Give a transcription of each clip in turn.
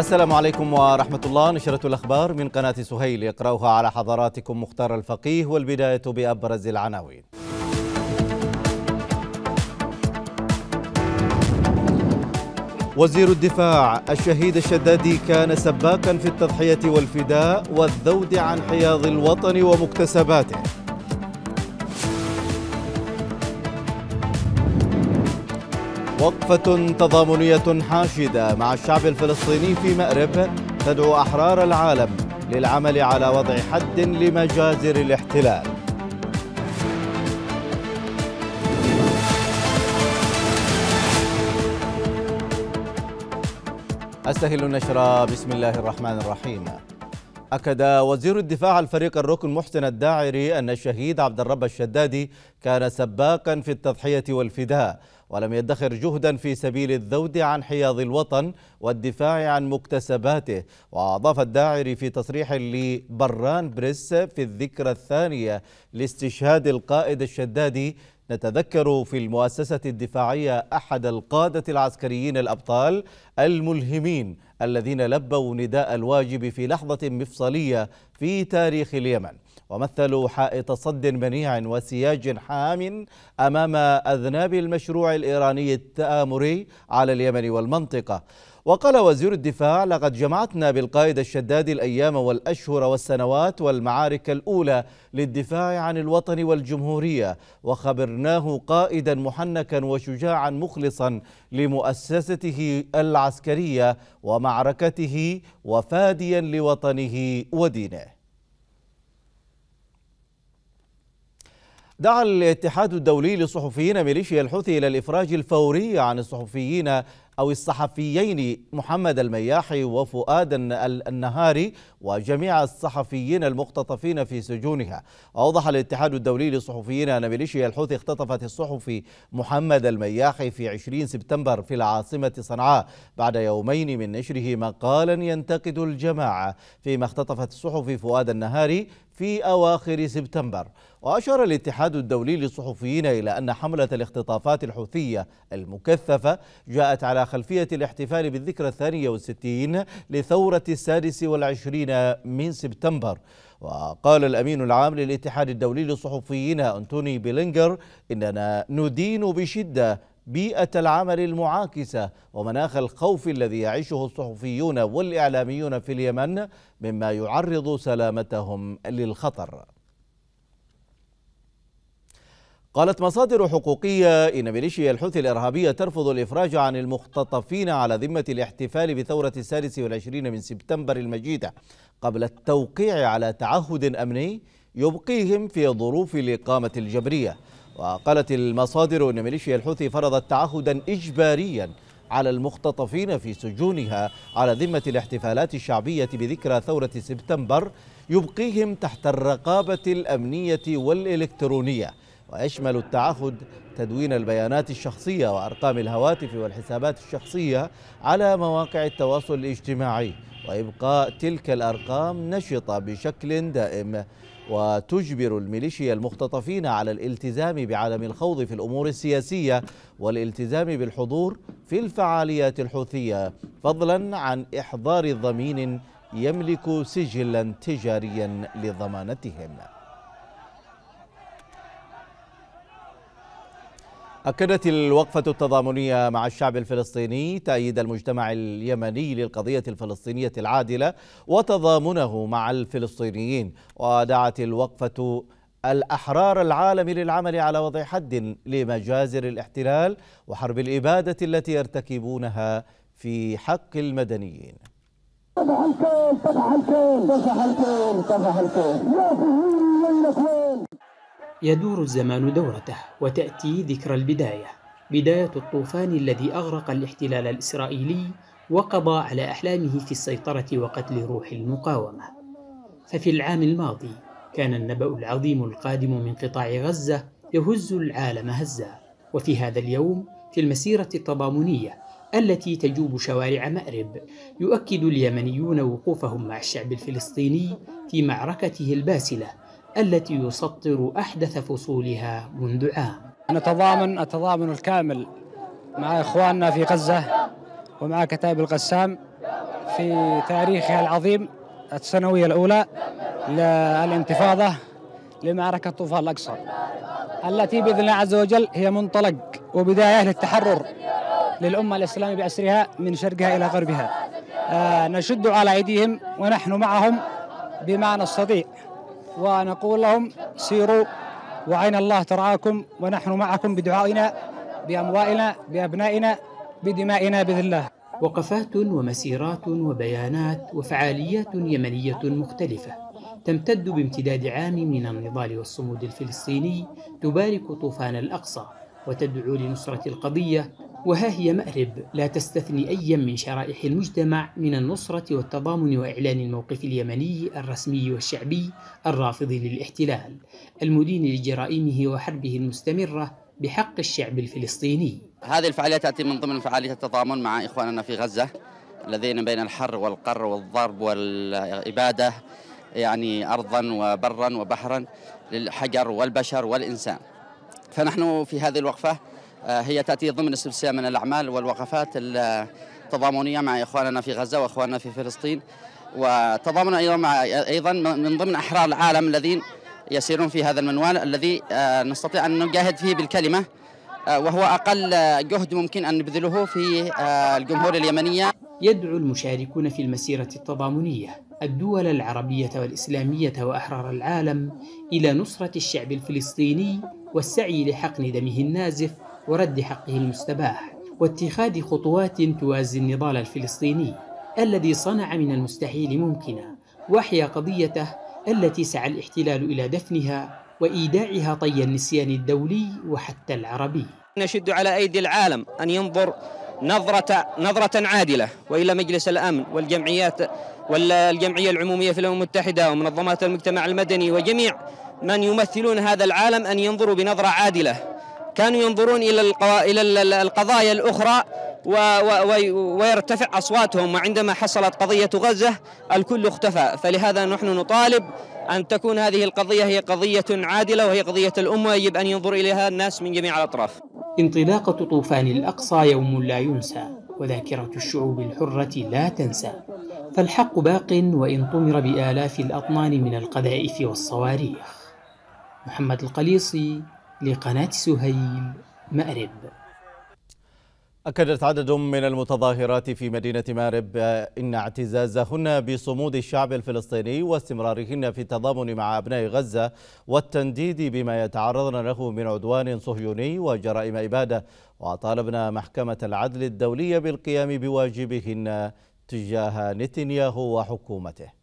السلام عليكم ورحمة الله نشرة الأخبار من قناة سهيل يقرأها على حضراتكم مختار الفقيه والبداية بأبرز العناوين وزير الدفاع الشهيد الشدادي كان سباكا في التضحية والفداء والذود عن حياض الوطن ومكتسباته وقفة تضامنية حاشدة مع الشعب الفلسطيني في مأرب تدعو أحرار العالم للعمل على وضع حد لمجازر الاحتلال أستهل النشرة بسم الله الرحمن الرحيم أكد وزير الدفاع الفريق الركن محسن الداعري أن الشهيد عبد الرب الشدادي كان سباقا في التضحية والفداء ولم يدخر جهدا في سبيل الذود عن حياض الوطن والدفاع عن مكتسباته وأضاف الداعري في تصريح لبران بريس في الذكرى الثانية لاستشهاد القائد الشدادي نتذكر في المؤسسة الدفاعية أحد القادة العسكريين الأبطال الملهمين الذين لبوا نداء الواجب في لحظة مفصلية في تاريخ اليمن ومثلوا حائط صد منيع وسياج حام أمام أذناب المشروع الإيراني التآمري على اليمن والمنطقة وقال وزير الدفاع لقد جمعتنا بالقائد الشداد الأيام والأشهر والسنوات والمعارك الأولى للدفاع عن الوطن والجمهورية وخبرناه قائدا محنكا وشجاعا مخلصا لمؤسسته العسكرية ومعركته وفاديا لوطنه ودينه دعا الاتحاد الدولي للصحفيين ميليشيا الحوثي إلى الإفراج الفوري عن الصحفيين أو الصحفيين محمد المياحي وفؤاد النهاري وجميع الصحفيين المختطفين في سجونها أوضح الاتحاد الدولي للصحفيين أن ميليشيا الحوثي اختطفت الصحفي محمد المياحي في 20 سبتمبر في العاصمة صنعاء بعد يومين من نشره مقالا ينتقد الجماعة فيما اختطفت الصحفي فؤاد النهاري في أواخر سبتمبر وأشار الاتحاد الدولي للصحفيين إلى أن حملة الاختطافات الحوثية المكثفة جاءت على خلفية الاحتفال بالذكرى الثانية والستين لثورة السادس والعشرين الثامنة من سبتمبر وقال الأمين العام للاتحاد الدولي للصحفيين أنتوني بيلينجر إننا ندين بشدة بيئة العمل المعاكسة ومناخ الخوف الذي يعيشه الصحفيون والإعلاميون في اليمن مما يعرض سلامتهم للخطر قالت مصادر حقوقية إن ميليشيا الحوثي الإرهابية ترفض الإفراج عن المختطفين على ذمة الاحتفال بثورة السادس والعشرين من سبتمبر المجيدة قبل التوقيع على تعهد أمني يبقيهم في ظروف الإقامة الجبرية وقالت المصادر أن ميليشيا الحوثي فرضت تعهدا إجباريا على المختطفين في سجونها على ذمة الاحتفالات الشعبية بذكرى ثورة سبتمبر يبقيهم تحت الرقابة الأمنية والإلكترونية ويشمل التعهد تدوين البيانات الشخصية وأرقام الهواتف والحسابات الشخصية على مواقع التواصل الاجتماعي وإبقاء تلك الأرقام نشطة بشكل دائم وتجبر الميليشيا المختطفين على الالتزام بعدم الخوض في الأمور السياسية والالتزام بالحضور في الفعاليات الحوثية فضلا عن إحضار ضمين يملك سجلا تجاريا لضمانتهم أكدت الوقفة التضامنية مع الشعب الفلسطيني تأييد المجتمع اليمني للقضية الفلسطينية العادلة وتضامنه مع الفلسطينيين ودعت الوقفة الأحرار العالم للعمل على وضع حد لمجازر الاحتلال وحرب الإبادة التي يرتكبونها في حق المدنيين يا يدور الزمان دورته وتأتي ذكرى البداية بداية الطوفان الذي أغرق الاحتلال الإسرائيلي وقضى على أحلامه في السيطرة وقتل روح المقاومة ففي العام الماضي كان النبأ العظيم القادم من قطاع غزة يهز العالم هزا وفي هذا اليوم في المسيرة التضامنية التي تجوب شوارع مأرب يؤكد اليمنيون وقوفهم مع الشعب الفلسطيني في معركته الباسلة التي يسطر أحدث فصولها منذ عام نتضامن التضامن الكامل مع إخواننا في غزة ومع كتائب القسام في تاريخها العظيم السنوية الأولى للانتفاضة لمعركة طوفان الأقصى التي بإذن الله عز وجل هي منطلق وبداية للتحرر للأمة الإسلامية بأسرها من شرقها إلى غربها آه نشد على أيديهم ونحن معهم بما نستطيع ونقول لهم سيروا وعين الله ترعاكم ونحن معكم بدعائنا بأموالنا بأبنائنا بدمائنا بإذن الله وقفات ومسيرات وبيانات وفعاليات يمنية مختلفة تمتد بامتداد عام من النضال والصمود الفلسطيني تبارك طوفان الأقصى وتدعو لنصرة القضية وها هي مأرب لا تستثني أي من شرائح المجتمع من النصرة والتضامن وإعلان الموقف اليمني الرسمي والشعبي الرافض للاحتلال المدين لجرائمه وحربه المستمرة بحق الشعب الفلسطيني هذه الفعالية تأتي من ضمن فعالية التضامن مع إخواننا في غزة الذين بين الحر والقر والضرب والإبادة يعني أرضا وبرا وبحرا للحجر والبشر والإنسان فنحن في هذه الوقفة آه، هي تأتي ضمن السلسلة من الأعمال والوقفات التضامنية مع إخواننا في غزة وإخواننا في فلسطين وتضامن أيضا مع أيضا من ضمن أحرار العالم الذين يسيرون في هذا المنوال الذي آه، نستطيع أن نجاهد فيه بالكلمة آه، وهو أقل جهد ممكن أن نبذله في الجمهور اليمنية يدعو المشاركون في المسيرة التضامنية الدول العربية والإسلامية وأحرار العالم إلى نصرة الشعب الفلسطيني والسعي لحقن دمه النازف ورد حقه المستباح واتخاذ خطوات توازي النضال الفلسطيني الذي صنع من المستحيل ممكنا واحيا قضيته التي سعى الاحتلال الى دفنها وايداعها طي النسيان الدولي وحتى العربي. نشد على ايدي العالم ان ينظر نظرة نظرة عادلة والى مجلس الامن والجمعيات والجمعية العمومية في الامم المتحدة ومنظمات المجتمع المدني وجميع من يمثلون هذا العالم أن ينظروا بنظرة عادلة كانوا ينظرون إلى إلى القضايا الأخرى ويرتفع أصواتهم وعندما حصلت قضية غزة الكل اختفى فلهذا نحن نطالب أن تكون هذه القضية هي قضية عادلة وهي قضية الأمة يجب أن ينظر إليها الناس من جميع الأطراف انطلاقة طوفان الأقصى يوم لا ينسى وذاكرة الشعوب الحرة لا تنسى فالحق باق وإن طمر بآلاف الأطنان من القذائف والصواريخ محمد القليصي لقناة سهيل مأرب أكدت عدد من المتظاهرات في مدينة مأرب إن اعتزازهن بصمود الشعب الفلسطيني واستمرارهن في التضامن مع أبناء غزة والتنديد بما يتعرضن له من عدوان صهيوني وجرائم إبادة وطالبنا محكمة العدل الدولية بالقيام بواجبهن تجاه نتنياهو وحكومته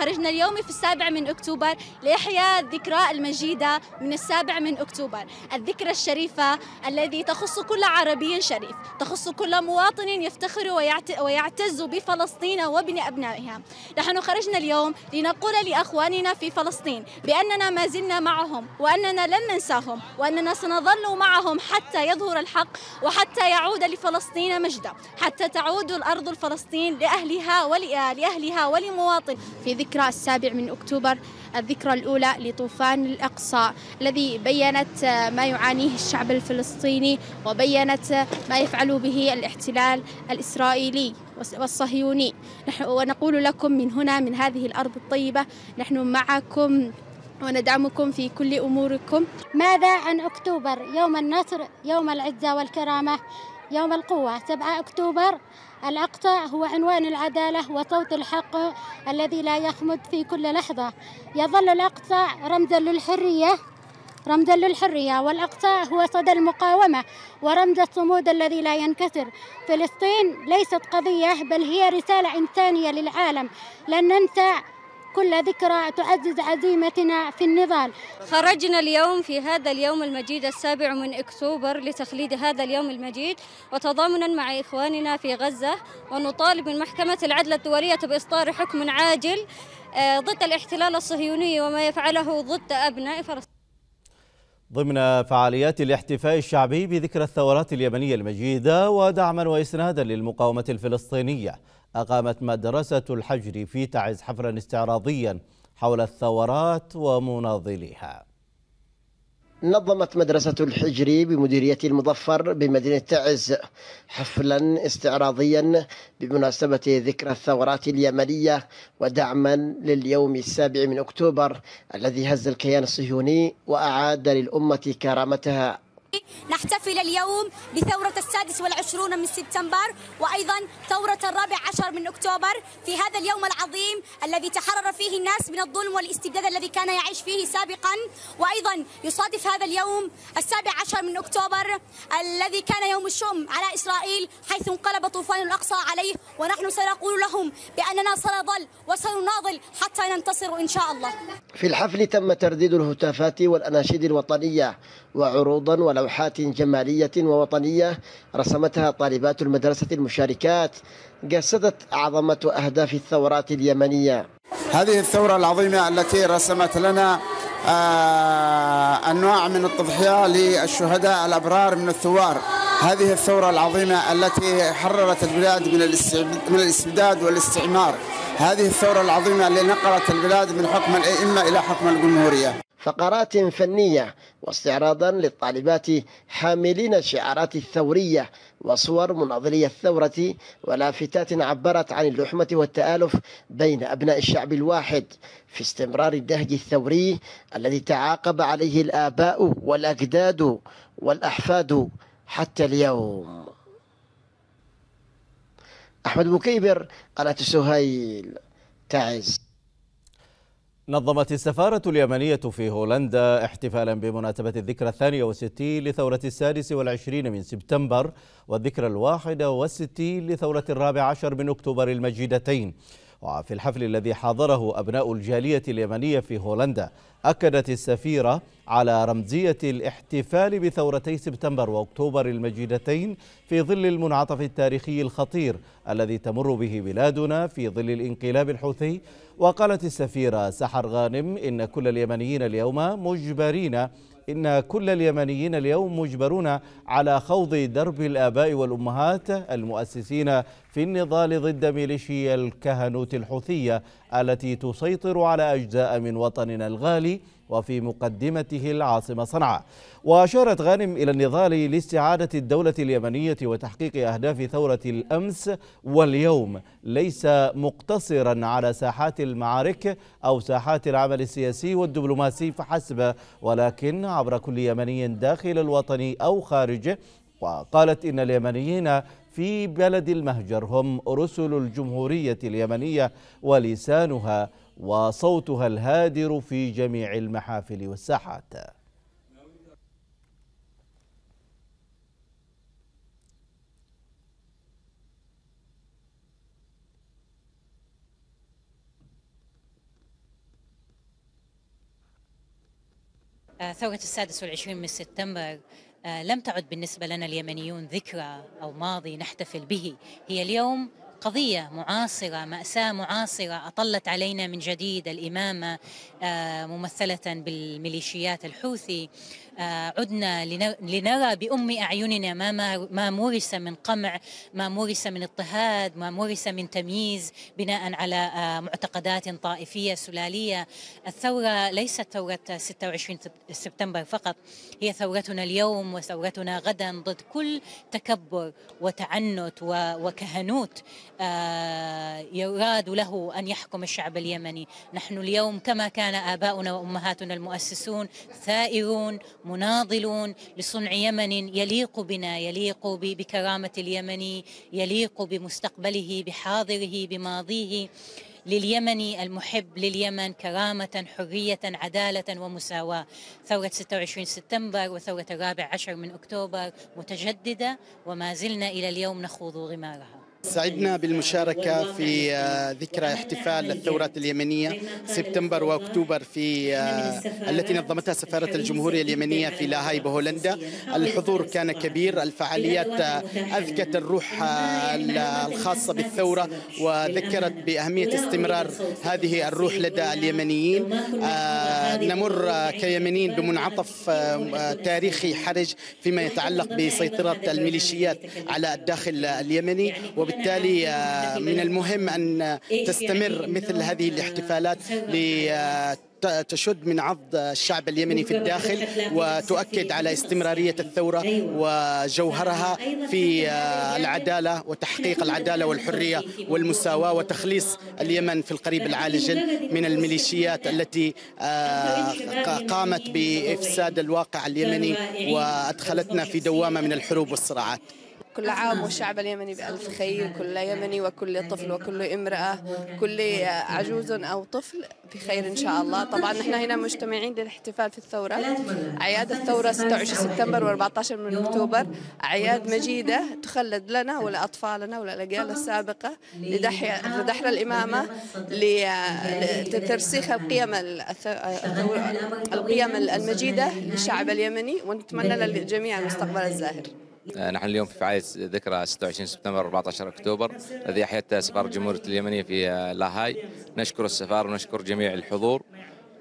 خرجنا اليوم في السابع من أكتوبر لإحياء الذكرى المجيدة من السابع من أكتوبر الذكرى الشريفة الذي تخص كل عربي شريف تخص كل مواطن يفتخر ويعتز بفلسطين وبأبنائها نحن خرجنا اليوم لنقول لأخواننا في فلسطين بأننا ما زلنا معهم وأننا لن ننساهم وأننا سنظل معهم حتى يظهر الحق وحتى يعود لفلسطين مجدا حتى تعود الأرض الفلسطين لأهلها ولأهلها ولمواطن في ذكرى الذكرى السابع من أكتوبر الذكرى الأولى لطوفان الأقصى الذي بيّنت آه، ما يعانيه الشعب الفلسطيني وبيّنت آه، ما يفعل به الاحتلال الإسرائيلي والصهيوني ونقول لكم من هنا من هذه الأرض الطيبة نحن معكم وندعمكم في كل أموركم ماذا عن أكتوبر يوم النصر يوم العزة والكرامة يوم القوة 7 أكتوبر الأقطع هو عنوان العدالة وصوت الحق الذي لا يخمد في كل لحظة يظل الأقطع رمزا للحرية رمزا للحرية والأقطاع هو صدى المقاومة ورمز الصمود الذي لا ينكسر فلسطين ليست قضية بل هي رسالة إنسانية للعالم لن ننسى كل ذكرى تعزز عزيمتنا في النضال خرجنا اليوم في هذا اليوم المجيد السابع من أكتوبر لتخليد هذا اليوم المجيد وتضامنا مع إخواننا في غزة ونطالب من محكمة العدل الدولية بإصدار حكم عاجل آه، ضد الاحتلال الصهيوني وما يفعله ضد أبناء فلسطين ضمن فعاليات الاحتفاء الشعبي بذكرى الثورات اليمنية المجيدة ودعما وإسنادا للمقاومة الفلسطينية أقامت مدرسة الحجر في تعز حفلا استعراضيا حول الثورات ومناضليها نظمت مدرسة الحجري بمديرية المظفر بمدينة تعز حفلا استعراضيا بمناسبة ذكرى الثورات اليمنية ودعما لليوم السابع من أكتوبر الذي هز الكيان الصهيوني وأعاد للأمة كرامتها نحتفل اليوم بثورة السادس والعشرون من سبتمبر وأيضا ثورة الرابع عشر من أكتوبر في هذا اليوم العظيم الذي تحرر فيه الناس من الظلم والاستبداد الذي كان يعيش فيه سابقا وأيضا يصادف هذا اليوم السابع عشر من أكتوبر الذي كان يوم الشم على إسرائيل حيث انقلب طوفان الأقصى عليه ونحن سنقول لهم بأننا سنظل وسنناضل حتى ننتصر إن شاء الله في الحفل تم ترديد الهتافات والأناشيد الوطنية وعروضا ولا لوحات جمالية ووطنية رسمتها طالبات المدرسة المشاركات جسدت عظمة أهداف الثورات اليمنية هذه الثورة العظيمة التي رسمت لنا آه، أنواع من التضحية للشهداء الأبرار من الثوار هذه الثورة العظيمة التي حررت البلاد من من الاستبداد والاستعمار هذه الثورة العظيمة اللي نقلت البلاد من حكم الأئمة إلى حكم الجمهورية فقرات فنية واستعراضا للطالبات حاملين الشعارات الثورية وصور مناظري الثورة ولافتات عبرت عن اللحمة والتآلف بين أبناء الشعب الواحد في استمرار النهج الثوري الذي تعاقب عليه الآباء والأجداد والأحفاد حتى اليوم أحمد مكيبر قناة سهيل تعز نظمت السفارة اليمنية في هولندا احتفالا بمناسبة الذكرى الثانية والستين لثورة السادس والعشرين من سبتمبر والذكرى الواحدة والستين لثورة الرابع عشر من أكتوبر المجيدتين وفي الحفل الذي حاضره أبناء الجالية اليمنية في هولندا أكدت السفيرة على رمزية الاحتفال بثورتي سبتمبر وأكتوبر المجيدتين في ظل المنعطف التاريخي الخطير الذي تمر به بلادنا في ظل الانقلاب الحوثي وقالت السفيرة سحر غانم إن كل اليمنيين اليوم مجبرين إن كل اليمنيين اليوم مجبرون على خوض درب الآباء والأمهات المؤسسين في النضال ضد ميليشيا الكهنوت الحوثية التي تسيطر على أجزاء من وطننا الغالي وفي مقدمته العاصمة صنعاء وأشارت غانم إلى النضال لاستعادة الدولة اليمنية وتحقيق أهداف ثورة الأمس واليوم ليس مقتصرا على ساحات المعارك أو ساحات العمل السياسي والدبلوماسي فحسب ولكن عبر كل يمني داخل الوطن أو خارجه وقالت إن اليمنيين في بلد المهجر هم رسل الجمهورية اليمنية ولسانها وصوتها الهادر في جميع المحافل والساحات آه، ثورة السادس والعشرين من سبتمبر آه، لم تعد بالنسبة لنا اليمنيون ذكرى أو ماضي نحتفل به هي اليوم قضية معاصرة مأساة معاصرة أطلت علينا من جديد الإمامة آه، ممثلة بالميليشيات الحوثي آه، عدنا لنرى بأم أعيننا ما, ما مورس من قمع ما مورس من اضطهاد ما مورس من تمييز بناء على آه، معتقدات طائفية سلالية الثورة ليست ثورة 26 سبتمبر فقط هي ثورتنا اليوم وثورتنا غدا ضد كل تكبر وتعنت وكهنوت آه، يراد له أن يحكم الشعب اليمني نحن اليوم كما كان آباؤنا وأمهاتنا المؤسسون ثائرون مناضل لصنع يمن يليق بنا يليق بكرامة اليمني يليق بمستقبله بحاضره بماضيه لليمني المحب لليمن كرامة حرية عدالة ومساواة ثورة 26 سبتمبر وثورة الرابع عشر من أكتوبر متجددة وما زلنا إلى اليوم نخوض غمارها سعدنا بالمشاركة في آه، ذكرى احتفال الثورات اليمنية سبتمبر وأكتوبر في آه، التي نظمتها سفارة الجمهورية اليمنية في لاهاي بهولندا الحضور كان كبير الفعاليات آه، أذكت الروح الخاصة بالثورة وذكرت بأهمية استمرار هذه الروح لدى اليمنيين نمر كيمنيين بمنعطف تاريخي حرج فيما يتعلق بسيطرة الميليشيات على الداخل اليمني وبالتالي وبالتالي آه، من المهم أن تستمر مثل هذه الاحتفالات آه، تشد من عض الشعب اليمني في الداخل وتؤكد على استمرارية الثورة وجوهرها في آه، العدالة وتحقيق العدالة والحرية والمساواة وتخليص اليمن في القريب العاجل من الميليشيات التي قامت بإفساد الواقع اليمني وأدخلتنا في دوامة من الحروب والصراعات كل عام والشعب اليمني بألف خير كل يمني وكل طفل وكل امرأة كل عجوز أو طفل بخير إن شاء الله طبعا نحن هنا مجتمعين للاحتفال في الثورة أعياد الثورة 26 سبتمبر و14 من أكتوبر أعياد مجيدة تخلد لنا ولأطفالنا وللأجيال السابقة لدحر الإمامة لترسيخ القيم القيم المجيدة للشعب اليمني ونتمنى للجميع المستقبل الزاهر آه، نحن اليوم في فعالية ذكرى 26 سبتمبر 14 أكتوبر الذي أحيتها سفارة الجمهورية اليمنية في آه، لاهاي نشكر السفارة ونشكر جميع الحضور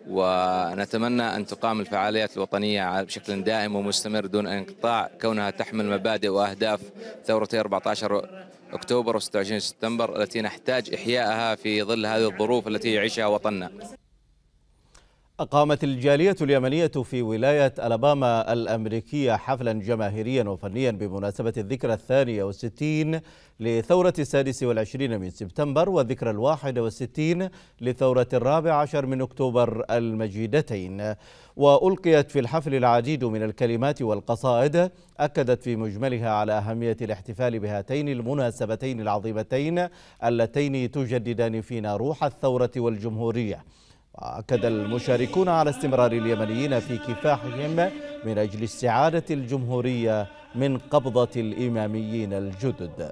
ونتمنى أن تقام الفعاليات الوطنية بشكل دائم ومستمر دون انقطاع كونها تحمل مبادئ وأهداف ثورتي 14 أكتوبر و 26 سبتمبر التي نحتاج إحيائها في ظل هذه الظروف التي يعيشها وطننا أقامت الجالية اليمنية في ولاية ألاباما الأمريكية حفلا جماهيريا وفنيا بمناسبة الذكرى الثانية والستين لثورة السادس والعشرين من سبتمبر والذكرى الواحد والستين لثورة الرابع عشر من أكتوبر المجيدتين وألقيت في الحفل العديد من الكلمات والقصائد أكدت في مجملها على أهمية الاحتفال بهاتين المناسبتين العظيمتين اللتين تجددان فينا روح الثورة والجمهورية وأكد المشاركون على استمرار اليمنيين في كفاحهم من أجل استعادة الجمهورية من قبضة الإماميين الجدد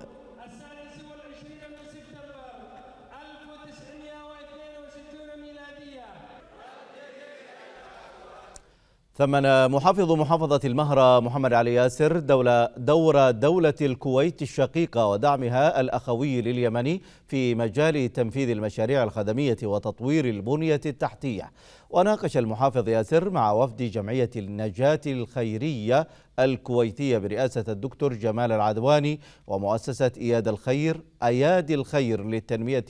ثمن محافظ محافظة المهرة محمد علي ياسر دولة دور دولة الكويت الشقيقة ودعمها الأخوي لليمني في مجال تنفيذ المشاريع الخدمية وتطوير البنية التحتية وناقش المحافظ ياسر مع وفد جمعية النجاة الخيرية الكويتية برئاسة الدكتور جمال العدواني ومؤسسة إياد الخير أياد الخير للتنمية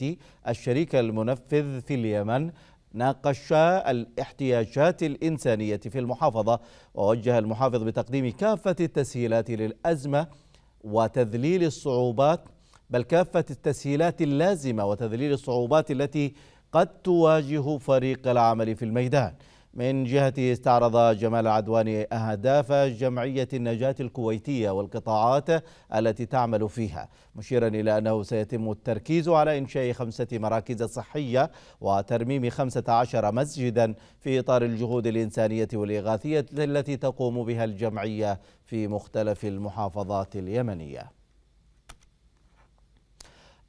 الشريك المنفذ في اليمن ناقشا الاحتياجات الإنسانية في المحافظة ووجه المحافظ بتقديم كافة التسهيلات للأزمة وتذليل الصعوبات بل كافة التسهيلات اللازمة وتذليل الصعوبات التي قد تواجه فريق العمل في الميدان من جهته استعرض جمال عدواني أهداف جمعية النجاة الكويتية والقطاعات التي تعمل فيها مشيرا إلى أنه سيتم التركيز على إنشاء خمسة مراكز صحية وترميم خمسة عشر مسجدا في إطار الجهود الإنسانية والإغاثية التي تقوم بها الجمعية في مختلف المحافظات اليمنيه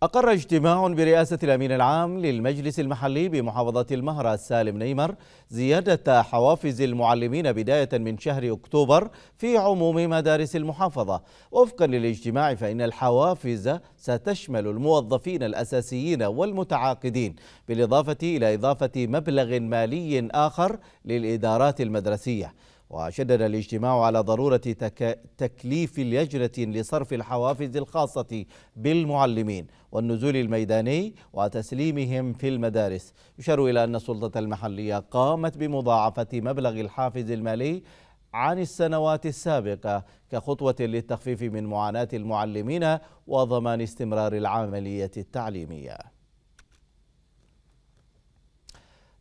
أقر اجتماع برئاسة الأمين العام للمجلس المحلي بمحافظة المهرة سالم نيمر زيادة حوافز المعلمين بداية من شهر أكتوبر في عموم مدارس المحافظة وفقا للاجتماع فإن الحوافز ستشمل الموظفين الأساسيين والمتعاقدين بالإضافة إلى إضافة مبلغ مالي آخر للإدارات المدرسية وشدد الاجتماع على ضرورة تك... تكليف لجنة لصرف الحوافز الخاصة بالمعلمين والنزول الميداني وتسليمهم في المدارس يشار إلى أن السلطة المحلية قامت بمضاعفة مبلغ الحافز المالي عن السنوات السابقة كخطوة للتخفيف من معاناة المعلمين وضمان استمرار العملية التعليمية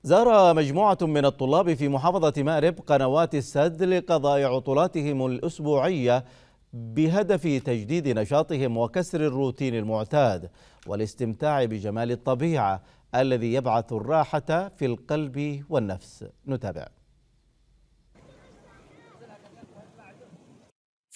زار مجموعة من الطلاب في محافظة مأرب قنوات السد لقضاء عطلاتهم الأسبوعية بهدف تجديد نشاطهم وكسر الروتين المعتاد والاستمتاع بجمال الطبيعة الذي يبعث الراحة في القلب والنفس نتابع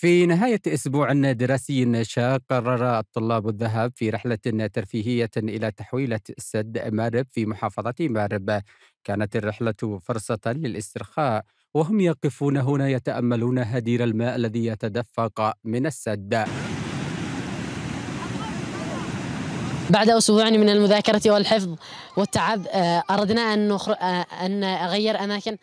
في نهاية أسبوع دراسي شاق قرر الطلاب الذهاب في رحلة ترفيهية إلى تحويلة سد مارب في محافظة مارب كانت الرحلة فرصة للاسترخاء وهم يقفون هنا يتأملون هدير الماء الذي يتدفق من السد بعد أسبوع من المذاكرة والحفظ والتعب آه، أردنا أن, آه، أن أغير أماكن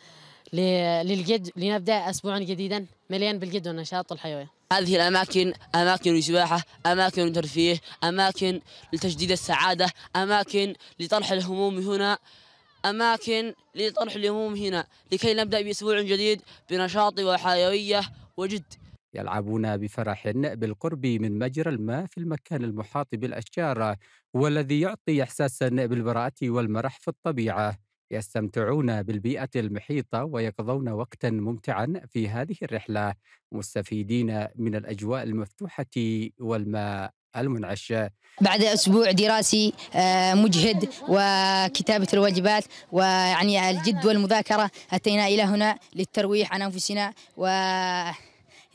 للجد لنبدأ أسبوعا جديدا مليان بالجد والنشاط والحيوية هذه الأماكن أماكن للسباحة أماكن للترفيه أماكن لتجديد السعادة أماكن لطرح الهموم هنا أماكن لطرح الهموم هنا لكي نبدأ بأسبوع جديد بنشاط وحيوية وجد يلعبون بفرح بالقرب من مجرى الماء في المكان المحاط بالأشجار والذي يعطي إحساسا بالبراءة والمرح في الطبيعة يستمتعون بالبيئة المحيطة ويقضون وقتا ممتعا في هذه الرحلة مستفيدين من الأجواء المفتوحة والماء المنعش بعد أسبوع دراسي آه، مجهد وكتابة الواجبات ويعني الجد والمذاكرة أتينا إلى هنا للترويح عن أنفسنا و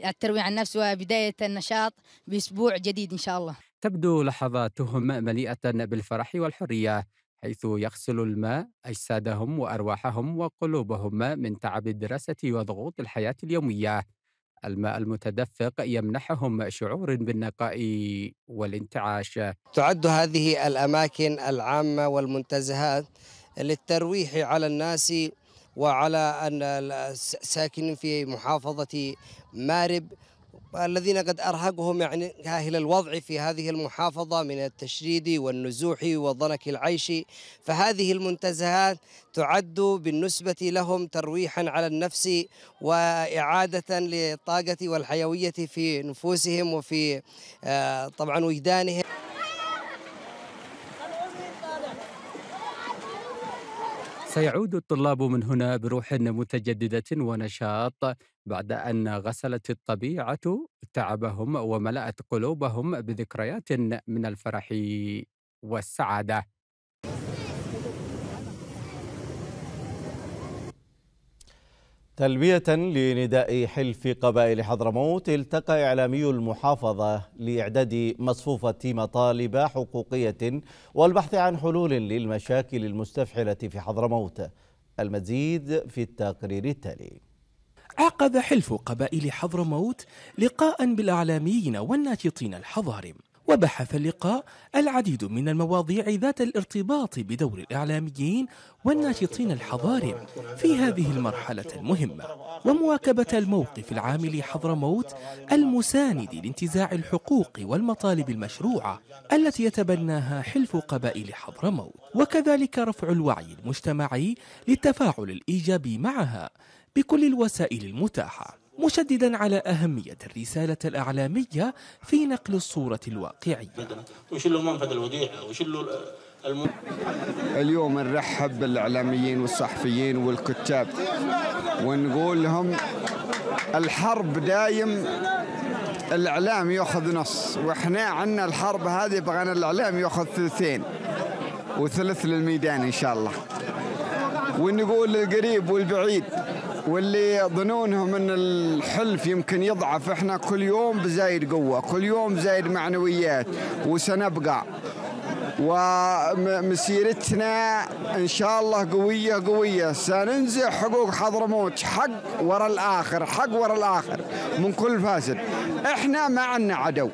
الترويع عن النفس وبداية النشاط بأسبوع جديد إن شاء الله تبدو لحظاتهم مليئة بالفرح والحرية حيث يغسل الماء أجسادهم وأرواحهم وقلوبهم من تعب الدراسة وضغوط الحياة اليومية. الماء المتدفق يمنحهم شعور بالنقاء والانتعاش. تعد هذه الأماكن العامة والمنتزهات للترويح على الناس وعلى الساكنين في محافظة مارب الذين قد أرهقهم يعني كاهل الوضع في هذه المحافظة من التشريد والنزوح وضنك العيش فهذه المنتزهات تعد بالنسبة لهم ترويحا على النفس وإعادة للطاقة والحيوية في نفوسهم وفي آه، طبعا وجدانهم سيعود الطلاب من هنا بروح متجددة ونشاط بعد أن غسلت الطبيعة تعبهم وملأت قلوبهم بذكريات من الفرح والسعادة تلبية لنداء حلف قبائل حضرموت التقى إعلامي المحافظة لإعداد مصفوفة مطالب حقوقية والبحث عن حلول للمشاكل المستفحلة في حضرموت المزيد في التقرير التالي عقد حلف قبائل حضرموت لقاء بالإعلاميين والناشطين الحضارم وبحث اللقاء العديد من المواضيع ذات الارتباط بدور الإعلاميين والناشطين الحضارم في هذه المرحلة المهمة ومواكبة الموقف العام لحضرموت المساند لانتزاع الحقوق والمطالب المشروعة التي يتبناها حلف قبائل حضرموت وكذلك رفع الوعي المجتمعي للتفاعل الإيجابي معها بكل الوسائل المتاحة مشددا على أهمية الرسالة الإعلامية في نقل الصورة الواقعية وش وش اليوم نرحب بالإعلاميين والصحفيين والكتاب ونقول لهم الحرب دايم الإعلام يأخذ نص وإحنا عنا الحرب هذه بغينا الإعلام يأخذ ثلثين وثلث للميدان إن شاء الله ونقول للقريب والبعيد واللي ظنونهم ان الحلف يمكن يضعف احنا كل يوم بزايد قوه كل يوم بزايد معنويات وسنبقى ومسيرتنا ان شاء الله قويه قويه سننزع حقوق حضرموت حق ورا الاخر حق ورا الاخر من كل فاسد احنا ما عندنا عدو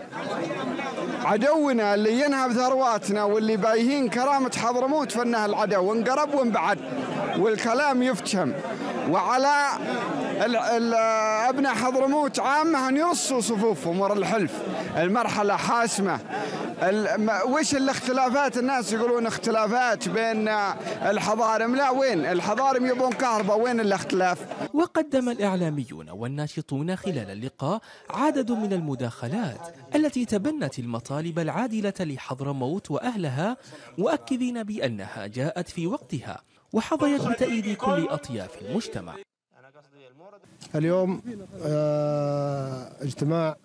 عدونا اللي ينهب ثرواتنا واللي بايهين كرامه حضرموت فانه العدو انقرب وانبعد والكلام يفتهم وعلى ابناء حضرموت عامه ان يرصوا صفوفهم ورا الحلف المرحله حاسمه وش الاختلافات الناس يقولون اختلافات بين الحضارم لا وين الحضارم يبون كهرباء وين الاختلاف وقدم الاعلاميون والناشطون خلال اللقاء عدد من المداخلات التي تبنت المطالب العادله لحضرموت واهلها مؤكدين بانها جاءت في وقتها وحظيت بتأييد كل أطياف المجتمع اليوم آه، اجتماع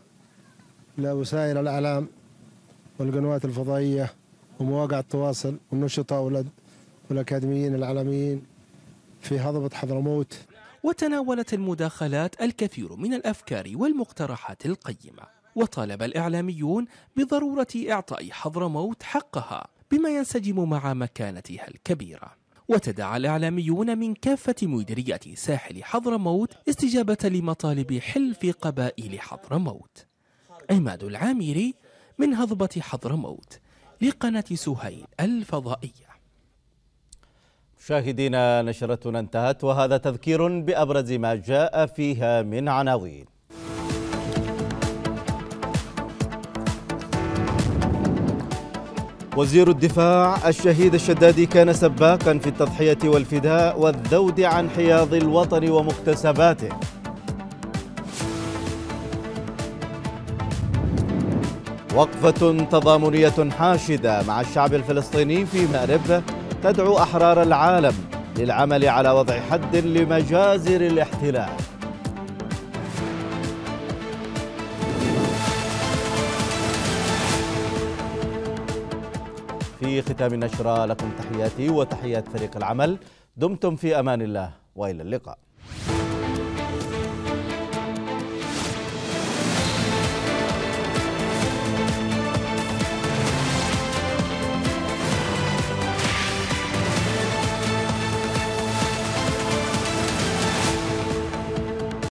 لوسائل الإعلام والقنوات الفضائية ومواقع التواصل والنشطاء والأكاديميين الإعلاميين في هضبة حضرموت وتناولت المداخلات الكثير من الأفكار والمقترحات القيمة وطالب الإعلاميون بضرورة إعطاء حضرموت حقها بما ينسجم مع مكانتها الكبيره وتدعى الإعلاميون من كافة مديريات ساحل حضرموت استجابة لمطالب حلف قبائل حضرموت عماد العامري من هضبة حضرموت لقناة سهيل الفضائية مشاهدينا نشرتنا انتهت وهذا تذكير بأبرز ما جاء فيها من عناوين وزير الدفاع الشهيد الشدادي كان سباقا في التضحية والفداء والذود عن حياض الوطن ومكتسباته وقفة تضامنية حاشدة مع الشعب الفلسطيني في مأرب تدعو أحرار العالم للعمل على وضع حد لمجازر الاحتلال في ختام النشرة لكم تحياتي وتحيات فريق العمل دمتم في أمان الله وإلى اللقاء